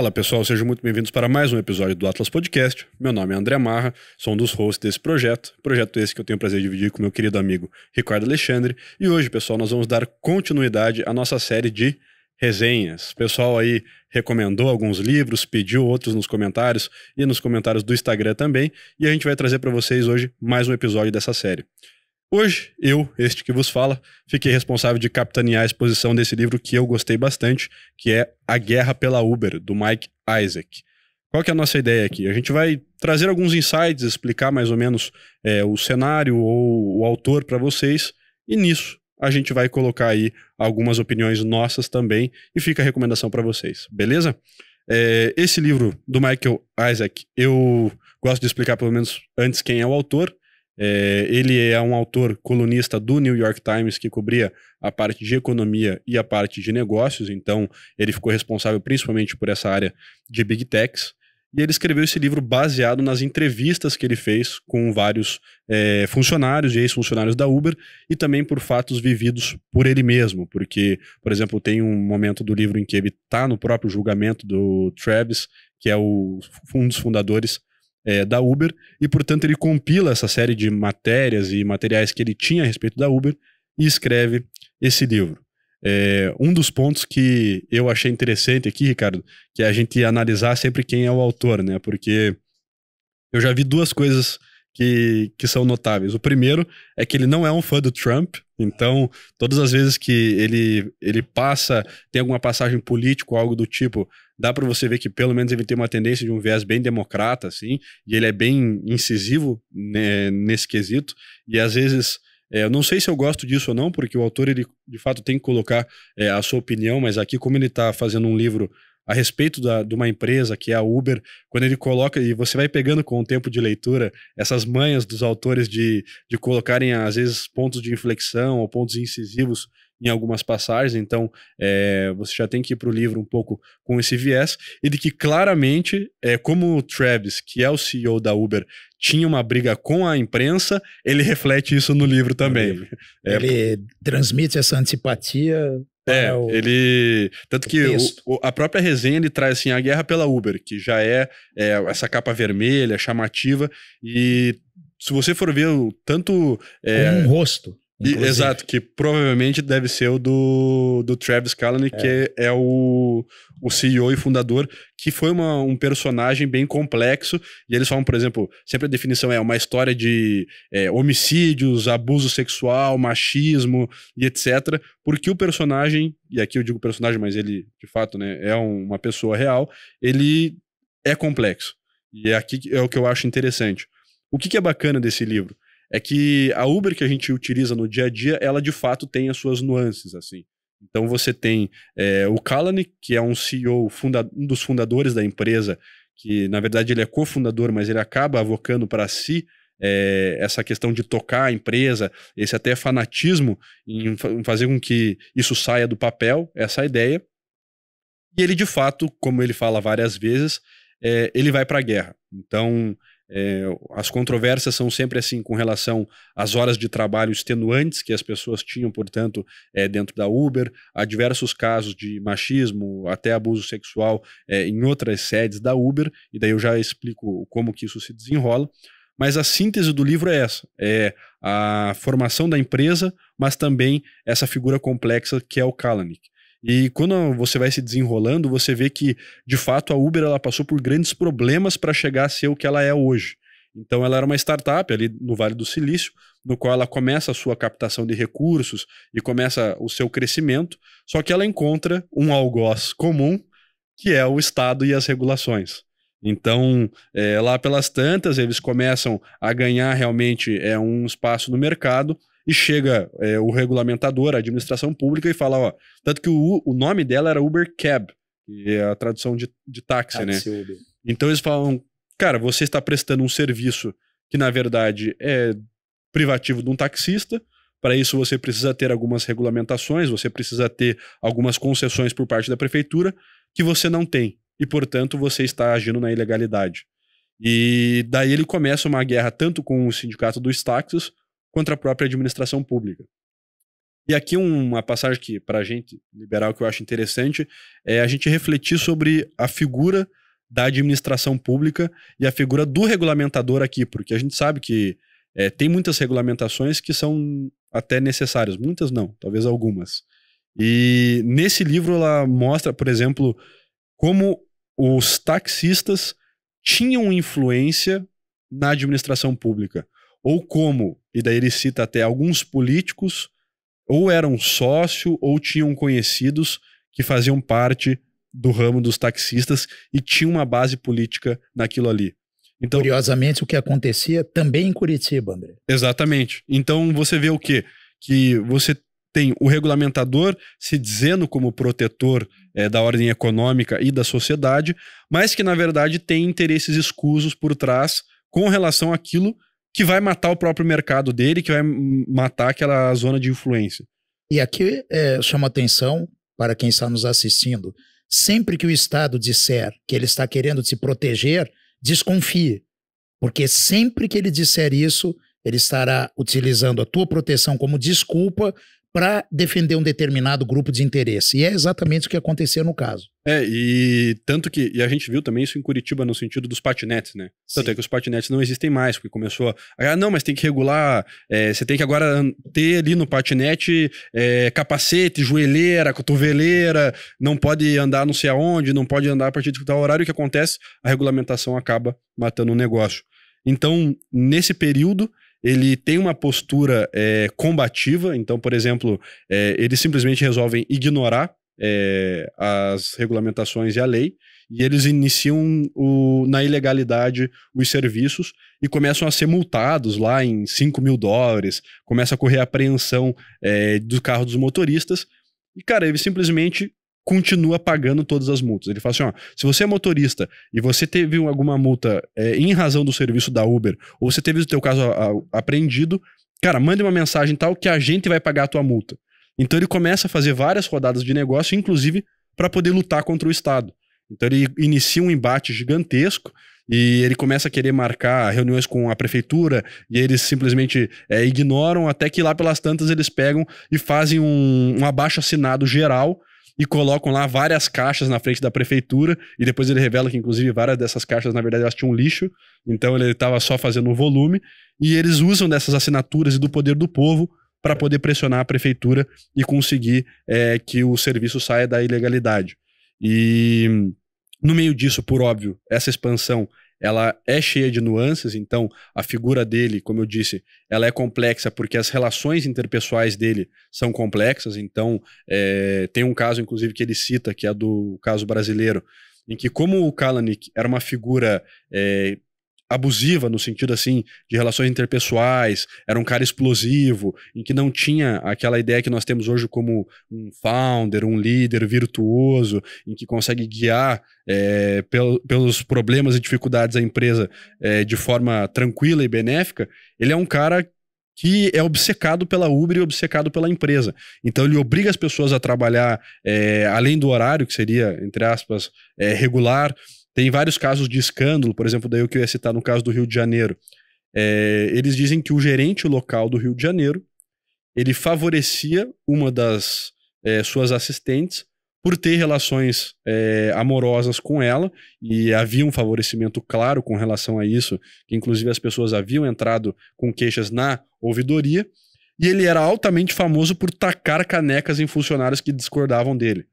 Fala pessoal, sejam muito bem-vindos para mais um episódio do Atlas Podcast. Meu nome é André Marra, sou um dos hosts desse projeto, projeto esse que eu tenho o prazer de dividir com meu querido amigo Ricardo Alexandre. E hoje, pessoal, nós vamos dar continuidade à nossa série de resenhas. O pessoal aí recomendou alguns livros, pediu outros nos comentários e nos comentários do Instagram também, e a gente vai trazer para vocês hoje mais um episódio dessa série. Hoje, eu, este que vos fala, fiquei responsável de capitanear a exposição desse livro que eu gostei bastante, que é A Guerra pela Uber, do Mike Isaac. Qual que é a nossa ideia aqui? A gente vai trazer alguns insights, explicar mais ou menos é, o cenário ou o autor para vocês, e nisso a gente vai colocar aí algumas opiniões nossas também, e fica a recomendação para vocês, beleza? É, esse livro do Michael Isaac, eu gosto de explicar pelo menos antes quem é o autor, é, ele é um autor colunista do New York Times que cobria a parte de economia e a parte de negócios, então ele ficou responsável principalmente por essa área de big techs. E ele escreveu esse livro baseado nas entrevistas que ele fez com vários é, funcionários e ex-funcionários da Uber e também por fatos vividos por ele mesmo, porque, por exemplo, tem um momento do livro em que ele está no próprio julgamento do Travis, que é o, um dos fundadores é, da Uber, e portanto ele compila essa série de matérias e materiais que ele tinha a respeito da Uber e escreve esse livro. É, um dos pontos que eu achei interessante aqui, Ricardo, que é a gente analisar sempre quem é o autor, né? Porque eu já vi duas coisas que, que são notáveis. O primeiro é que ele não é um fã do Trump, então todas as vezes que ele, ele passa, tem alguma passagem política algo do tipo, dá para você ver que pelo menos ele tem uma tendência de um viés bem democrata, assim, e ele é bem incisivo né, nesse quesito, e às vezes. É, eu não sei se eu gosto disso ou não, porque o autor, ele de fato tem que colocar é, a sua opinião, mas aqui, como ele está fazendo um livro a respeito da, de uma empresa que é a Uber, quando ele coloca, e você vai pegando com o tempo de leitura essas manhas dos autores de, de colocarem, às vezes, pontos de inflexão ou pontos incisivos em algumas passagens, então é, você já tem que ir para o livro um pouco com esse viés, e de que claramente, é, como o Travis, que é o CEO da Uber, tinha uma briga com a imprensa, ele reflete isso no livro também. Ele, é, ele transmite essa antipatia é, né, o, ele. Tanto que o, a própria resenha ele traz assim, a guerra pela Uber, que já é, é essa capa vermelha, chamativa, e se você for ver o tanto. É, um rosto. E, exato, que provavelmente deve ser o do, do Travis Kalanick, é. que é o, o CEO e fundador, que foi uma, um personagem bem complexo. E eles falam, por exemplo, sempre a definição é uma história de é, homicídios, abuso sexual, machismo e etc. Porque o personagem, e aqui eu digo personagem, mas ele de fato né, é uma pessoa real, ele é complexo. E é aqui é o que eu acho interessante. O que, que é bacana desse livro? é que a Uber que a gente utiliza no dia a dia, ela de fato tem as suas nuances, assim. Então você tem é, o Kalanick, que é um CEO, funda um dos fundadores da empresa, que na verdade ele é cofundador, mas ele acaba avocando para si é, essa questão de tocar a empresa, esse até fanatismo em fazer com que isso saia do papel, essa é ideia. E ele de fato, como ele fala várias vezes, é, ele vai para a guerra. Então é, as controvérsias são sempre assim com relação às horas de trabalho extenuantes que as pessoas tinham, portanto, é, dentro da Uber. Há diversos casos de machismo, até abuso sexual é, em outras sedes da Uber, e daí eu já explico como que isso se desenrola. Mas a síntese do livro é essa: é a formação da empresa, mas também essa figura complexa que é o Kalanick. E quando você vai se desenrolando, você vê que, de fato, a Uber ela passou por grandes problemas para chegar a ser o que ela é hoje. Então, ela era uma startup ali no Vale do Silício, no qual ela começa a sua captação de recursos e começa o seu crescimento, só que ela encontra um algoz comum, que é o Estado e as regulações. Então, é, lá pelas tantas, eles começam a ganhar realmente é, um espaço no mercado, e chega é, o regulamentador, a administração pública, e fala, ó, tanto que o, o nome dela era Uber Cab, que é a tradução de, de táxi, né? táxi né? Uber. Então eles falam, cara, você está prestando um serviço que, na verdade, é privativo de um taxista. Para isso, você precisa ter algumas regulamentações, você precisa ter algumas concessões por parte da prefeitura que você não tem. E, portanto, você está agindo na ilegalidade. E daí ele começa uma guerra tanto com o sindicato dos táxis contra a própria administração pública. E aqui uma passagem que, para a gente liberal, que eu acho interessante, é a gente refletir sobre a figura da administração pública e a figura do regulamentador aqui, porque a gente sabe que é, tem muitas regulamentações que são até necessárias, muitas não, talvez algumas. E nesse livro ela mostra, por exemplo, como os taxistas tinham influência na administração pública, ou como e daí ele cita até alguns políticos, ou eram sócio, ou tinham conhecidos que faziam parte do ramo dos taxistas e tinham uma base política naquilo ali. Então, Curiosamente, o que acontecia também em Curitiba, André. Exatamente. Então você vê o quê? Que você tem o regulamentador se dizendo como protetor é, da ordem econômica e da sociedade, mas que na verdade tem interesses escusos por trás com relação àquilo que vai matar o próprio mercado dele, que vai matar aquela zona de influência. E aqui é, chama atenção para quem está nos assistindo. Sempre que o Estado disser que ele está querendo se proteger, desconfie. Porque sempre que ele disser isso, ele estará utilizando a tua proteção como desculpa para defender um determinado grupo de interesse. E é exatamente o que aconteceu no caso. É, e tanto que e a gente viu também isso em Curitiba no sentido dos patinetes, né? Sim. Tanto é que os patinetes não existem mais, porque começou a. Ah, não, mas tem que regular. É, você tem que agora ter ali no patinete é, capacete, joelheira, cotoveleira, não pode andar não sei aonde, não pode andar a partir de tal horário. O que acontece? A regulamentação acaba matando o negócio. Então, nesse período, ele tem uma postura é, combativa, então, por exemplo, é, eles simplesmente resolvem ignorar é, as regulamentações e a lei, e eles iniciam o, na ilegalidade os serviços e começam a ser multados lá em 5 mil dólares, começa a correr apreensão é, do carro dos motoristas, e, cara, eles simplesmente continua pagando todas as multas. Ele fala assim: ó, se você é motorista e você teve alguma multa é, em razão do serviço da Uber, ou você teve o teu caso a, a, apreendido, cara, mande uma mensagem tal que a gente vai pagar a tua multa. Então ele começa a fazer várias rodadas de negócio, inclusive para poder lutar contra o Estado. Então ele inicia um embate gigantesco e ele começa a querer marcar reuniões com a prefeitura e eles simplesmente é, ignoram até que lá pelas tantas eles pegam e fazem um, um abaixo assinado geral e colocam lá várias caixas na frente da prefeitura. E depois ele revela que, inclusive, várias dessas caixas, na verdade, elas tinham lixo. Então ele estava só fazendo um volume. E eles usam dessas assinaturas e do poder do povo para poder pressionar a prefeitura e conseguir é, que o serviço saia da ilegalidade. E no meio disso, por óbvio, essa expansão ela é cheia de nuances, então a figura dele, como eu disse, ela é complexa porque as relações interpessoais dele são complexas, então é, tem um caso, inclusive, que ele cita, que é do caso brasileiro, em que como o Kalanick era uma figura é, abusiva no sentido assim de relações interpessoais, era um cara explosivo, em que não tinha aquela ideia que nós temos hoje como um founder, um líder virtuoso, em que consegue guiar é, pel, pelos problemas e dificuldades da empresa é, de forma tranquila e benéfica. Ele é um cara que é obcecado pela Uber e obcecado pela empresa. Então ele obriga as pessoas a trabalhar é, além do horário, que seria, entre aspas, regular tem vários casos de escândalo, por exemplo, daí o que eu ia citar no caso do Rio de Janeiro. É, eles dizem que o gerente local do Rio de Janeiro ele favorecia uma das é, suas assistentes por ter relações é, amorosas com ela, e havia um favorecimento claro com relação a isso, que inclusive as pessoas haviam entrado com queixas na ouvidoria, e ele era altamente famoso por tacar canecas em funcionários que discordavam dele.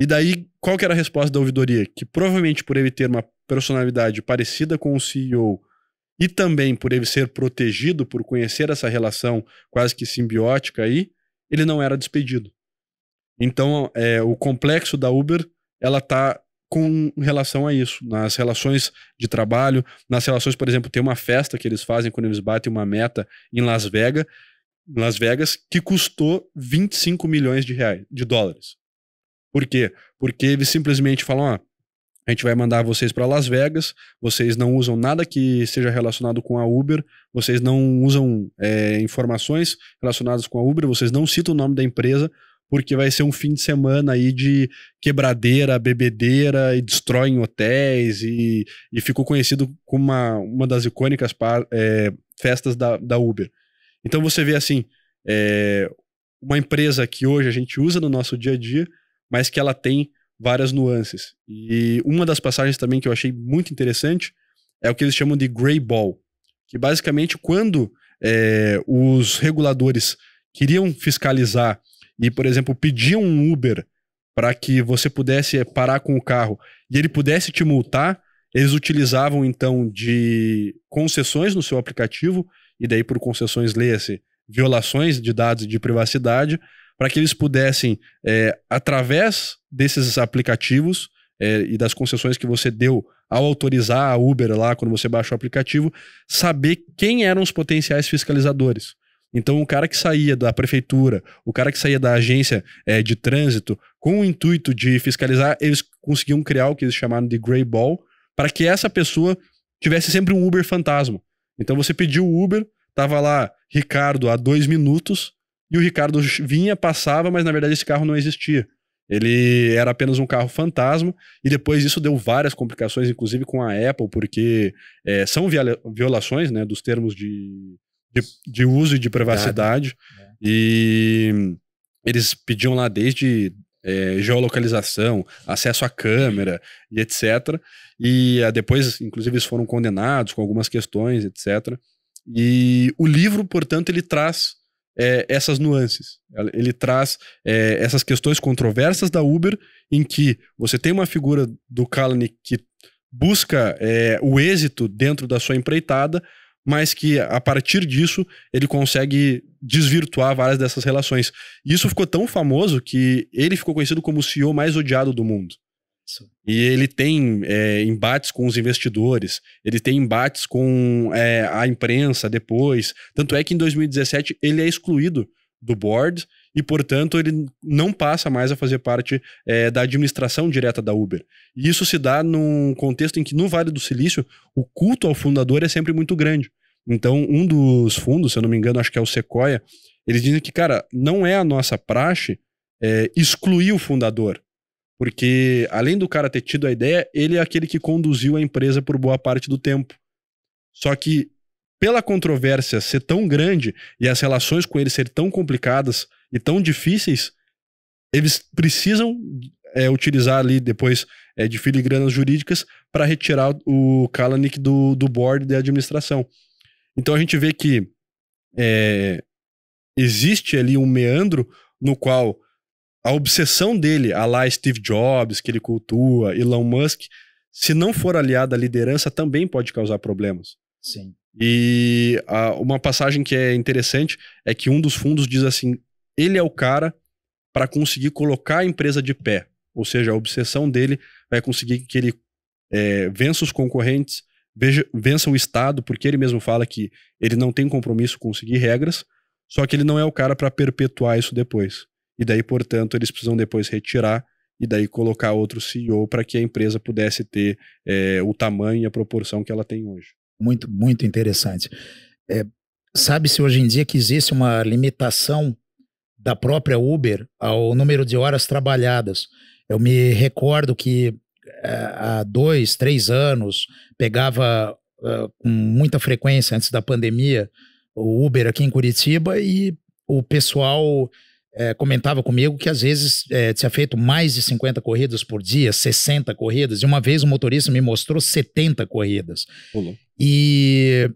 E daí, qual que era a resposta da ouvidoria? Que provavelmente por ele ter uma personalidade parecida com o CEO e também por ele ser protegido por conhecer essa relação quase que simbiótica aí, ele não era despedido. Então, é, o complexo da Uber, ela tá com relação a isso, nas relações de trabalho, nas relações, por exemplo, tem uma festa que eles fazem quando eles batem uma meta em Las Vegas, Las Vegas que custou 25 milhões de reais, de dólares. Por quê? Porque eles simplesmente falam, ó, a gente vai mandar vocês para Las Vegas, vocês não usam nada que seja relacionado com a Uber, vocês não usam é, informações relacionadas com a Uber, vocês não citam o nome da empresa, porque vai ser um fim de semana aí de quebradeira, bebedeira e destroem hotéis e, e ficou conhecido como uma, uma das icônicas é, festas da, da Uber. Então você vê assim, é, uma empresa que hoje a gente usa no nosso dia a dia, mas que ela tem várias nuances. E uma das passagens também que eu achei muito interessante é o que eles chamam de gray ball, que basicamente quando é, os reguladores queriam fiscalizar e, por exemplo, pediam um Uber para que você pudesse eh, parar com o carro e ele pudesse te multar, eles utilizavam então de concessões no seu aplicativo, e daí por concessões leia-se violações de dados de privacidade, para que eles pudessem, é, através desses aplicativos é, e das concessões que você deu ao autorizar a Uber lá, quando você baixa o aplicativo, saber quem eram os potenciais fiscalizadores. Então, o cara que saía da prefeitura, o cara que saía da agência é, de trânsito, com o intuito de fiscalizar, eles conseguiam criar o que eles chamaram de grey ball, para que essa pessoa tivesse sempre um Uber fantasma. Então, você pediu o Uber, tava lá Ricardo há dois minutos, e o Ricardo vinha, passava, mas na verdade esse carro não existia. Ele era apenas um carro fantasma, e depois isso deu várias complicações, inclusive com a Apple, porque é, são violações né, dos termos de, de, de uso e de privacidade. É. E eles pediam lá desde é, geolocalização, acesso à câmera e etc. E ah, depois, inclusive, eles foram condenados com algumas questões, etc. E o livro, portanto, ele traz é, essas nuances. Ele traz é, essas questões controversas da Uber, em que você tem uma figura do Kalanick que busca é, o êxito dentro da sua empreitada, mas que a partir disso ele consegue desvirtuar várias dessas relações. E isso ficou tão famoso que ele ficou conhecido como o CEO mais odiado do mundo. E ele tem é, embates com os investidores, ele tem embates com é, a imprensa depois. Tanto é que em 2017 ele é excluído do board e, portanto, ele não passa mais a fazer parte é, da administração direta da Uber. E isso se dá num contexto em que, no Vale do Silício, o culto ao fundador é sempre muito grande. Então, um dos fundos, se eu não me engano, acho que é o Sequoia, eles dizem que, cara, não é a nossa praxe é, excluir o fundador. Porque, além do cara ter tido a ideia, ele é aquele que conduziu a empresa por boa parte do tempo. Só que, pela controvérsia ser tão grande e as relações com ele ser tão complicadas e tão difíceis, eles precisam é, utilizar ali depois é, de filigranas jurídicas para retirar o Kalanick do, do board de administração. Então a gente vê que é, existe ali um meandro no qual a obsessão dele, a lá Steve Jobs, que ele cultua, Elon Musk, se não for aliada à liderança, também pode causar problemas. Sim. E a, uma passagem que é interessante é que um dos fundos diz assim: ele é o cara para conseguir colocar a empresa de pé. Ou seja, a obsessão dele vai é conseguir que ele é, vença os concorrentes, veja, vença o Estado, porque ele mesmo fala que ele não tem compromisso com seguir regras, só que ele não é o cara para perpetuar isso depois e daí, portanto, eles precisam depois retirar e daí colocar outro CEO para que a empresa pudesse ter é, o tamanho e a proporção que ela tem hoje. Muito, muito interessante. É, Sabe-se hoje em dia que existe uma limitação da própria Uber ao número de horas trabalhadas. Eu me recordo que é, há dois, três anos pegava é, com muita frequência antes da pandemia o Uber aqui em Curitiba e o pessoal é, comentava comigo que às vezes é, tinha feito mais de 50 corridas por dia, 60 corridas, e uma vez o motorista me mostrou 70 corridas. Pulou. E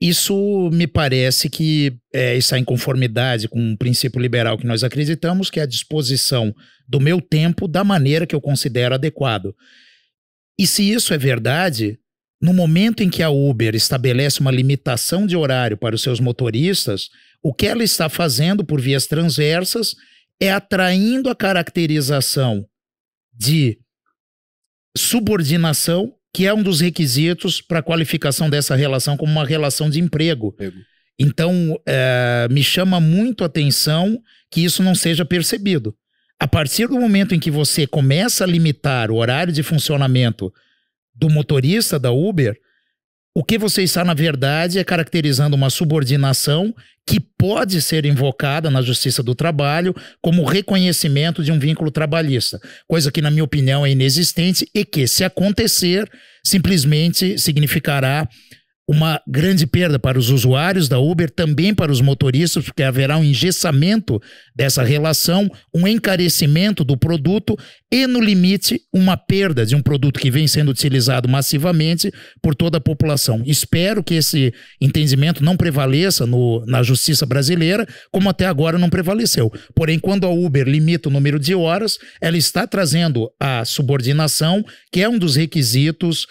isso me parece que é, está em conformidade com um princípio liberal que nós acreditamos, que é a disposição do meu tempo da maneira que eu considero adequado. E se isso é verdade, no momento em que a Uber estabelece uma limitação de horário para os seus motoristas, o que ela está fazendo por vias transversas é atraindo a caracterização de subordinação, que é um dos requisitos para a qualificação dessa relação como uma relação de emprego. Então, é, me chama muito a atenção que isso não seja percebido. A partir do momento em que você começa a limitar o horário de funcionamento do motorista da Uber, o que você está, na verdade, é caracterizando uma subordinação que pode ser invocada na Justiça do Trabalho como reconhecimento de um vínculo trabalhista, coisa que, na minha opinião, é inexistente e que, se acontecer, simplesmente significará uma grande perda para os usuários da Uber, também para os motoristas, porque haverá um engessamento dessa relação, um encarecimento do produto e, no limite, uma perda de um produto que vem sendo utilizado massivamente por toda a população. Espero que esse entendimento não prevaleça no, na justiça brasileira, como até agora não prevaleceu. Porém, quando a Uber limita o número de horas, ela está trazendo a subordinação, que é um dos requisitos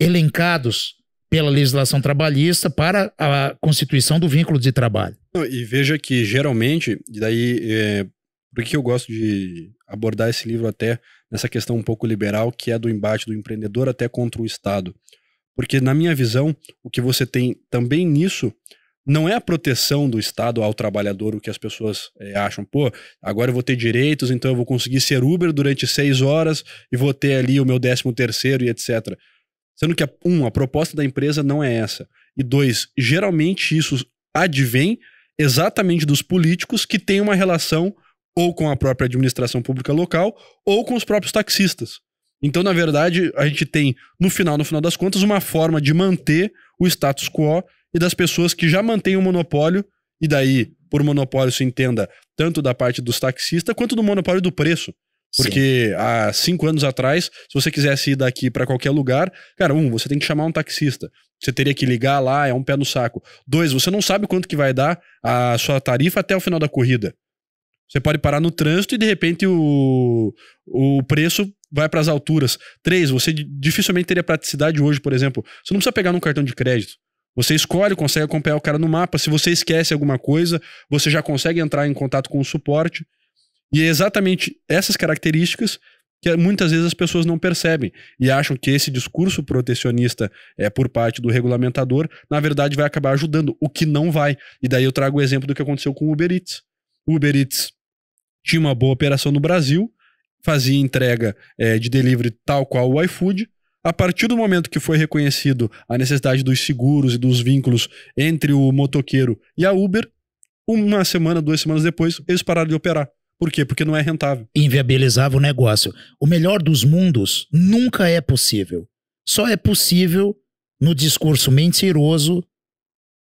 elencados pela legislação trabalhista para a constituição do vínculo de trabalho. e veja que geralmente, daí é, por que eu gosto de abordar esse livro até nessa questão um pouco liberal, que é do embate do empreendedor até contra o Estado. Porque, na minha visão, o que você tem também nisso não é a proteção do Estado ao trabalhador, o que as pessoas é, acham. Pô, agora eu vou ter direitos, então eu vou conseguir ser Uber durante seis horas e vou ter ali o meu décimo terceiro e etc. Sendo que, um, a proposta da empresa não é essa. E dois, geralmente isso advém exatamente dos políticos que têm uma relação ou com a própria administração pública local ou com os próprios taxistas. Então, na verdade, a gente tem, no final, no final das contas, uma forma de manter o status quo e das pessoas que já mantêm o monopólio, e daí, por monopólio, se entenda tanto da parte dos taxistas quanto do monopólio do preço. Porque Sim. há cinco anos atrás, se você quisesse ir daqui para qualquer lugar, cara, um, você tem que chamar um taxista. Você teria que ligar lá, é um pé no saco. Dois, você não sabe quanto que vai dar a sua tarifa até o final da corrida. Você pode parar no trânsito e de repente o, o preço vai para as alturas. Três, você dificilmente teria praticidade hoje, por exemplo. Você não precisa pegar num cartão de crédito. Você escolhe, consegue acompanhar o cara no mapa. Se você esquece alguma coisa, você já consegue entrar em contato com o suporte. E é exatamente essas características que eh, muitas vezes as pessoas não percebem e acham que esse discurso protecionista é por parte do regulamentador, na verdade vai acabar ajudando, o que não vai. E daí eu trago o exemplo do que aconteceu com o Uber Eats. O Uber Eats tinha uma boa operação no Brasil, fazia entrega é, de delivery tal qual o iFood. A partir do momento que foi reconhecido a necessidade dos seguros e dos vínculos entre o motoqueiro e a Uber, uma semana, duas semanas depois, eles pararam de operar. Por quê? Porque não é rentável. Inviabilizava o negócio. O melhor dos mundos nunca é possível. Só é possível no discurso mentiroso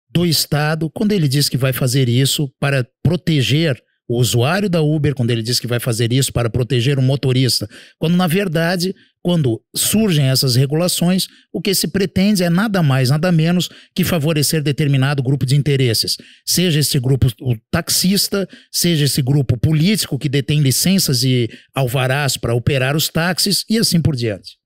do Estado, quando ele diz que vai fazer isso para proteger o usuário da Uber quando ele diz que vai fazer isso para proteger o motorista, quando na verdade, quando surgem essas regulações, o que se pretende é nada mais, nada menos que favorecer determinado grupo de interesses, seja esse grupo taxista, seja esse grupo político que detém licenças e alvarás para operar os táxis e assim por diante.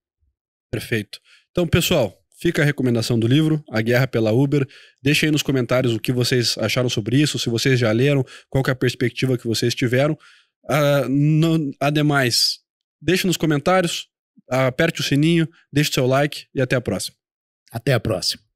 Perfeito. Então, pessoal, Fica a recomendação do livro, A Guerra pela Uber. Deixa aí nos comentários o que vocês acharam sobre isso, se vocês já leram, qual é a perspectiva que vocês tiveram. Uh, ademais, deixa nos comentários, aperte o sininho, deixe o seu like e até a próxima. Até a próxima.